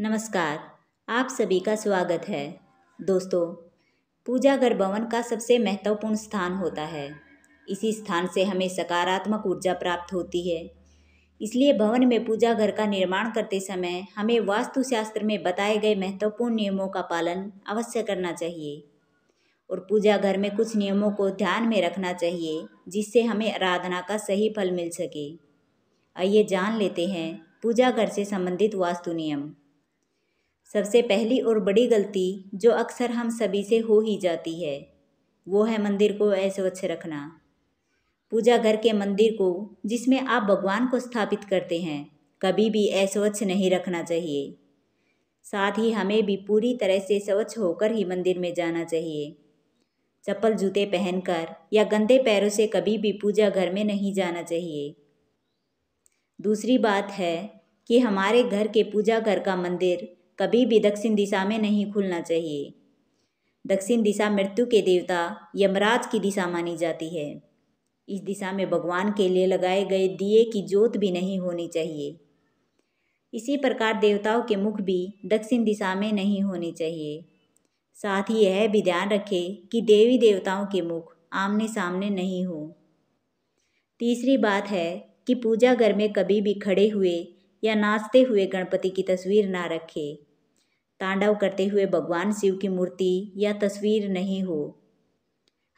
नमस्कार आप सभी का स्वागत है दोस्तों पूजा घर भवन का सबसे महत्वपूर्ण स्थान होता है इसी स्थान से हमें सकारात्मक ऊर्जा प्राप्त होती है इसलिए भवन में पूजा घर का निर्माण करते समय हमें वास्तुशास्त्र में बताए गए महत्वपूर्ण नियमों का पालन अवश्य करना चाहिए और पूजा घर में कुछ नियमों को ध्यान में रखना चाहिए जिससे हमें आराधना का सही फल मिल सके आइए जान लेते हैं पूजा घर से संबंधित वास्तु नियम सबसे पहली और बड़ी गलती जो अक्सर हम सभी से हो ही जाती है वो है मंदिर को अस्वच्छ रखना पूजा घर के मंदिर को जिसमें आप भगवान को स्थापित करते हैं कभी भी अस्वच्छ नहीं रखना चाहिए साथ ही हमें भी पूरी तरह से स्वच्छ होकर ही मंदिर में जाना चाहिए चप्पल जूते पहनकर या गंदे पैरों से कभी भी पूजा घर में नहीं जाना चाहिए दूसरी बात है कि हमारे घर के पूजा घर का मंदिर कभी भी दक्षिण दिशा में नहीं खुलना चाहिए दक्षिण दिशा मृत्यु के देवता यमराज की दिशा मानी जाती है इस दिशा में भगवान के लिए लगाए गए दिए की जोत भी नहीं होनी चाहिए इसी प्रकार देवताओं के मुख भी दक्षिण दिशा में नहीं होने चाहिए साथ ही यह भी ध्यान रखें कि देवी देवताओं के मुख आमने सामने नहीं हो तीसरी बात है कि पूजा घर में कभी भी खड़े हुए या नाचते हुए गणपति की तस्वीर ना रखें तांडव करते हुए भगवान शिव की मूर्ति या तस्वीर नहीं हो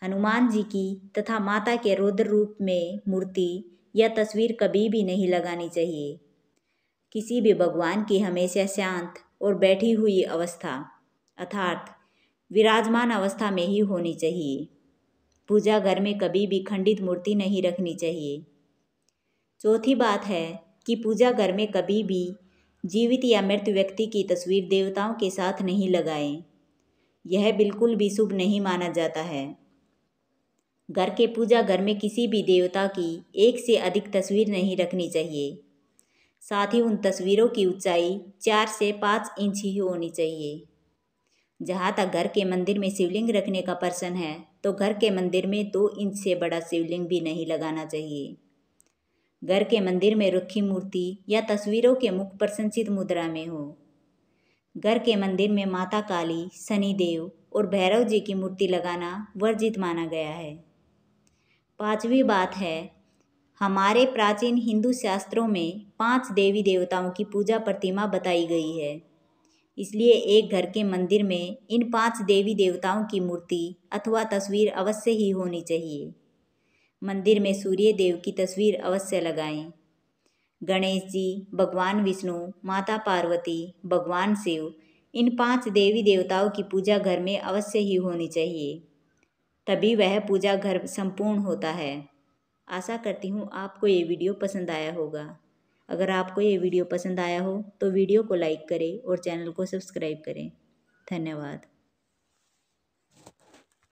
हनुमान जी की तथा माता के रुद्र रूप में मूर्ति या तस्वीर कभी भी नहीं लगानी चाहिए किसी भी भगवान की हमेशा शांत और बैठी हुई अवस्था अर्थात विराजमान अवस्था में ही होनी चाहिए पूजा घर में कभी भी खंडित मूर्ति नहीं रखनी चाहिए चौथी बात है कि पूजा घर में कभी भी जीवित या मृत व्यक्ति की तस्वीर देवताओं के साथ नहीं लगाएं यह बिल्कुल भी शुभ नहीं माना जाता है घर के पूजा घर में किसी भी देवता की एक से अधिक तस्वीर नहीं रखनी चाहिए साथ ही उन तस्वीरों की ऊंचाई चार से पाँच इंच ही होनी चाहिए जहाँ तक घर के मंदिर में शिवलिंग रखने का प्रश्न है तो घर के मंदिर में दो इंच से बड़ा शिवलिंग भी नहीं लगाना चाहिए घर के मंदिर में रखी मूर्ति या तस्वीरों के मुख प्रशंसित मुद्रा में हो घर के मंदिर में माता काली शनिदेव और भैरव जी की मूर्ति लगाना वर्जित माना गया है पांचवी बात है हमारे प्राचीन हिंदू शास्त्रों में पांच देवी देवताओं की पूजा प्रतिमा बताई गई है इसलिए एक घर के मंदिर में इन पांच देवी देवताओं की मूर्ति अथवा तस्वीर अवश्य ही होनी चाहिए मंदिर में सूर्य देव की तस्वीर अवश्य लगाएं। गणेश जी भगवान विष्णु माता पार्वती भगवान शिव इन पांच देवी देवताओं की पूजा घर में अवश्य ही होनी चाहिए तभी वह पूजा घर संपूर्ण होता है आशा करती हूँ आपको ये वीडियो पसंद आया होगा अगर आपको ये वीडियो पसंद आया हो तो वीडियो को लाइक करें और चैनल को सब्सक्राइब करें धन्यवाद